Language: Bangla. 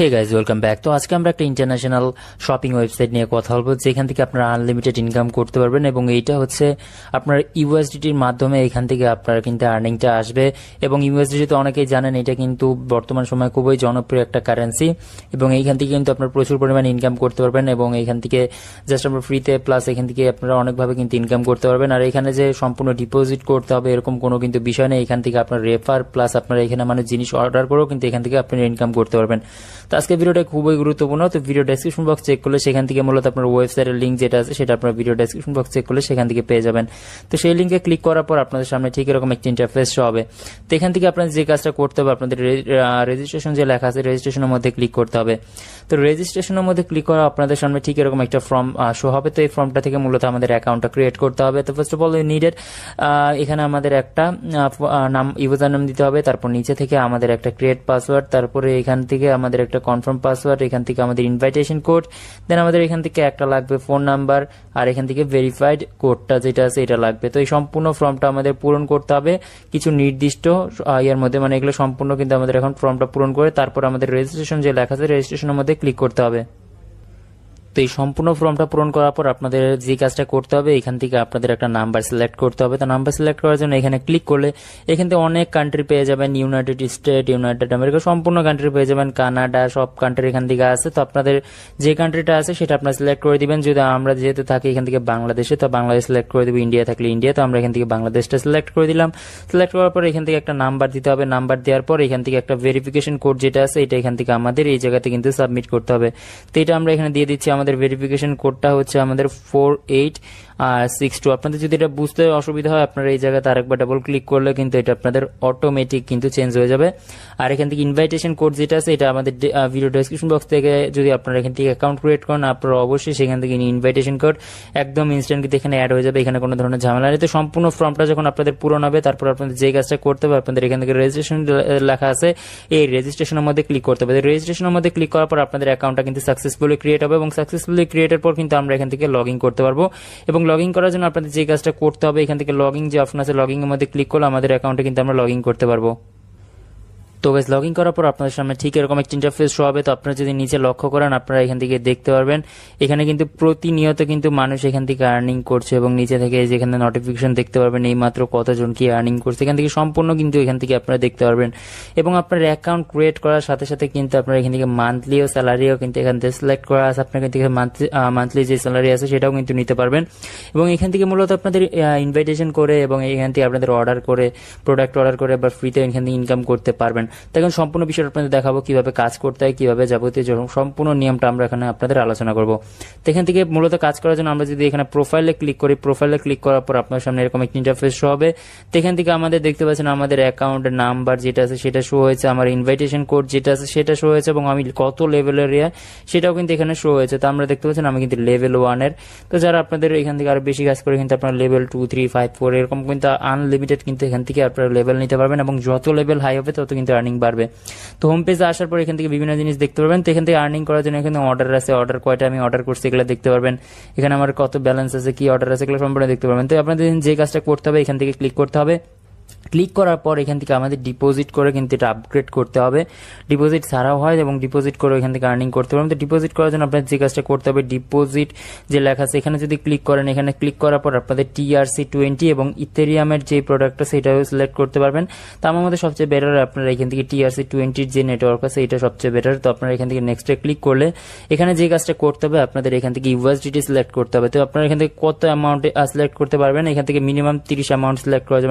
হে গাইজ ওয়েলকাম ব্যাক তো আজকে আমরা একটা ইন্টারন্যাশনাল শপিং ওয়েবসাইট নিয়ে কথা বলবো যেখান থেকে আপনারা আনলিমিটেড ইনকাম করতে পারবেন এবং এইটা হচ্ছে আপনার ইউএসডিটির মাধ্যমে এখান থেকে আপনার কিন্তু আর্নিংটা আসবে এবং ইউএসডিটি তো অনেকেই জানেন এটা কিন্তু বর্তমান সময়ে খুবই জনপ্রিয় একটা কারেন্সি এবং এইখান থেকে কিন্তু আপনার প্রচুর পরিমাণে ইনকাম করতে পারবেন এবং এইখান থেকে জাস্ট আমরা ফ্রিতে প্লাস এখান থেকে আপনারা অনেকভাবে কিন্তু ইনকাম করতে পারবেন আর এখানে যে সম্পূর্ণ ডিপোজিট করতে হবে এরকম কোনো কিন্তু বিষয় নেই এখান থেকে আপনার রেফার প্লাস আপনারা এখানে মানে জিনিস অর্ডার করেও কিন্তু এখান থেকে আপনারা ইনকাম করতে পারবেন তো আজকে ভিডিওটা খুবই গুরুত্বপূর্ণ তো ভিডিও ডেসক্রিপশন বক্স চেক করলে সেখান থেকে মূলত আপনার ওয়েবসাইটের লিঙ্ক যেটা আছে সেটা আপনার ভিডিও ডেসক্রিপশন বক্স চেক করলে সেখান থেকে পেয়ে যাবেন তো সেই লিঙ্কে ক্লিক করার পর আপনাদের সামনে ঠিক এরকম একটি ইন্টারফেস হবে তো এখান থেকে আপনার যে কাজটা করতে হবে আপনাদের রেজিস্ট্রেশন যে লেখা আছে রেজিস্ট্রেশনের মধ্যে ক্লিক করতে হবে তো রেজিস্ট্রেশনের মধ্যে ক্লিক করা আপনাদের সামনে ঠিক এরকম একটা ফর্ম শো হবে তো এই ফর্মটা থেকে মূলত আমাদের অ্যাকাউন্টটা ক্রিয়েট করতে হবে তো ফার্স্ট অফ অল নিডেড এখানে আমাদের একটা নাম ইউজার নাম দিতে হবে তারপর নিচে থেকে আমাদের একটা ক্রিয়েট পাসওয়ার্ড তারপরে এখান থেকে আমাদের একটা কনফার্ম পাসওয়ার্ড এখান থেকে আমাদের ইনভাইটেশন কোড দেন আমাদের এখান থেকে একটা লাগবে ফোন নাম্বার আর এখান থেকে ভেরিফাইড কোডটা যেটা আছে এটা লাগবে তো এই সম্পূর্ণ ফর্মটা আমাদের পূরণ করতে হবে কিছু নির্দিষ্ট ইয়ার মধ্যে মানে এগুলো সম্পূর্ণ কিন্তু আমাদের এখন ফর্মটা পূরণ করে তারপর আমাদের রেজিস্ট্রেশন যে লেখা আছে রেজিস্ট্রেশনের মধ্যে cíclico, Tabe. তো এই সম্পূর্ণ ফর্মটা পূরণ করার পর আপনাদের যে কাজটা করতে হবে এখান থেকে আপনাদের একটা নাম্বার সিলেক্ট করতে হবে তো নাম্বার সিলেক্ট করার জন্য এখানে ক্লিক করলে এখান থেকে অনেক কান্ট্রি পেয়ে যাবেন ইউনাইটেড স্টেট ইউনাইটেড আমেরিকা সম্পূর্ণ কান্ট্রি পেয়ে যাবেন কানাডা সব কান্ট্রি এখান থেকে আছে তো আপনাদের যে কান্ট্রিটা আছে সেটা আপনারা সিলেক্ট করে দিবেন যদি আমরা যেহেতু থাকি এখান থেকে বাংলাদেশে তো বাংলাদেশ সিলেক্ট করে দেবো ইন্ডিয়া থাকলে ইন্ডিয়া তো আমরা এখান থেকে বাংলাদেশটা সিলেক্ট করে দিলাম সিলেক্ট করার পর এখান থেকে একটা নাম্বার দিতে হবে নাম্বার দেওয়ার পর এখান থেকে একটা ভেরিফিকেশন কোড যেটা আছে এটা এখান থেকে আমাদের এই জায়গাতে কিন্তু সাবমিট করতে হবে তো এটা আমরা এখানে দিয়ে দিচ্ছি আমাদের ভেরিফিকেশন কোডটা হচ্ছে আমাদের ফোর এইট সিক্স টু আপনাদের যদি এটা বুঝতে অসুবিধা হয় আপনারা এই জায়গাতে আরেকবার ডাবল ক্লিক করলে কিন্তু এটা আপনাদের অটোমেটিক কিন্তু চেঞ্জ হয়ে যাবে আর এখান থেকে ইনভাইটেশন কোড যেটা আছে এটা আমাদের ভিডিও ডেসক্রিপশন বক্স থেকে যদি আপনারা এখান থেকে অ্যাকাউন্ট ক্রিয়েট করেন আপনারা অবশ্যই সেখান থেকে ইনভাইটেশন কোড একদম ইনস্ট্যান্ট কিন্তু এখানে অ্যাড হয়ে যাবে এখানে কোনো ধরনের ঝামেলা নেই তো সম্পূর্ণ ফর্মটা যখন আপনাদের পূরণ হবে তারপর আপনাদের যে কাজটা করতে হবে আপনাদের এখান থেকে রেজিস্ট্রেশন লেখা আছে এই রেজিস্ট্রেশনের মধ্যে ক্লিক করতে হবে রেজিস্ট্রেশনের মধ্যে ক্লিক করার পর আপনাদের অ্যাকাউন্টটা কিন্তু সাকসেসফুলি ক্রিয়েট হবে এবং সাকসেসফুলি ক্রিয়েটের পর কিন্তু আমরা এখান থেকে লগ করতে পারবো এবং লগ ইন করার জন্য আপনাদের যে কাজটা করতে হবে এখান থেকে লগ ইন যে অপশন আছে লগ ইনের মধ্যে ক্লিক করলে আমাদের অ্যাকাউন্টে কিন্তু আমরা লগ ইন করতে পারবো তো বেশ লগ ইন করার পর আপনাদের সামনে ঠিক এরকম একটা ইন্টারফেস শো হবে তো আপনারা যদি নিচে লক্ষ্য করেন আপনারা এখান থেকে দেখতে পারবেন এখানে কিন্তু প্রতিনিয়ত কিন্তু মানুষ এখান থেকে আর্নিং করছে এবং নিচে থেকে যেখানে নোটিফিকেশন দেখতে পারবেন এই মাত্র কতজন কি আর্নিং করছে এখান থেকে সম্পূর্ণ কিন্তু এখান থেকে আপনারা দেখতে পারবেন এবং আপনার অ্যাকাউন্ট ক্রিয়েট করার সাথে সাথে কিন্তু আপনার এখান থেকে মান্থলিও স্যালারিও কিন্তু এখান থেকে সিলেক্ট করা আছে আপনার এখান থেকে মান্থলি যে স্যালারি আছে সেটাও কিন্তু নিতে পারবেন এবং এখান থেকে মূলত আপনাদের ইনভাইটেশন করে এবং এখান থেকে আপনাদের অর্ডার করে প্রোডাক্ট অর্ডার করে বা ফ্রিতে এখান থেকে ইনকাম করতে পারবেন দেখুন সম্পূর্ণ বিষয় আপনাদের দেখাবো কিভাবে কাজ করতে হয় কিভাবে যাবতীয় সম্পূর্ণ নিয়মটা আমরা এখানে আপনাদের আলোচনা করব তো এখান থেকে মূলত কাজ করার জন্য আমরা যদি এখানে প্রোফাইলে ক্লিক করি প্রোফাইলে ক্লিক করার পর আপনার সামনে এরকম একটি ইন্টারফেস শো হবে তো এখান থেকে আমাদের দেখতে পাচ্ছেন আমাদের অ্যাকাউন্টের নাম্বার যেটা আছে সেটা শো হয়েছে আমার ইনভাইটেশন কোড যেটা আছে সেটা শো হয়েছে এবং আমি কত লেভেলের ইয়ে সেটাও কিন্তু এখানে শো হয়েছে তো আমরা দেখতে পাচ্ছেন আমি কিন্তু লেভেল ওয়ানের তো যারা আপনাদের এখান থেকে আরো বেশি কাজ করে কিন্তু আপনার level two three five four এরকম কিন্তু আনলিমিটেড কিন্তু এখান থেকে আপনারা লেভেল নিতে পারবেন এবং যত লেভেল হাই হবে তত কিন্তু আর্নিং বাড়বে তো হোম পেজে আসার পর এখান থেকে বিভিন্ন জিনিস দেখতে পারবেন তো এখান থেকে আর্নিং করার জন্য এখানে অর্ডার আছে অর্ডার কয়টা আমি অর্ডার করছি এগুলো দেখতে পারবেন এখানে আমার কত ব্যালেন্স আছে কি অর্ডার আছে এগুলো সম্পূর্ণ দেখতে পারবেন তো আপনাদের যে কাজটা করতে হবে এখান থেকে ক্লিক করতে হবে ক্লিক করার পর এখান থেকে আমাদের ডিপোজিট করে কিন্তু এটা আপগ্রেড করতে হবে ডিপোজিট ছাড়াও হয় এবং ডিপোজিট করে এখান থেকে আর্নিং করতে পারবেন তো ডিপোজিট করার জন্য আপনার যে কাজটা করতে হবে ডিপোজিট যে লেখা আছে এখানে যদি ক্লিক করেন এখানে ক্লিক করার পর আপনাদের টিআরসি টোয়েন্টি এবং ইথেরিয়ামের যে প্রোডাক্টটা সেটাও সিলেক্ট করতে পারবেন তো আমার মধ্যে সবচেয়ে বেটার আপনারা এখান থেকে টিআরসি টোয়েন্টির যে নেটওয়ার্ক আছে এটা সবচেয়ে বেটার তো আপনারা এখান থেকে নেক্সটে ক্লিক করলে এখানে যে কাজটা করতে হবে আপনাদের এখান থেকে ইউএসডিটি সিলেক্ট করতে হবে তো আপনারা এখান থেকে কত অ্যামাউন্টে সিলেক্ট করতে পারবেন এখান থেকে মিনিমাম তিরিশ অ্যামাউন্ট সিলেক্ট করা যাবে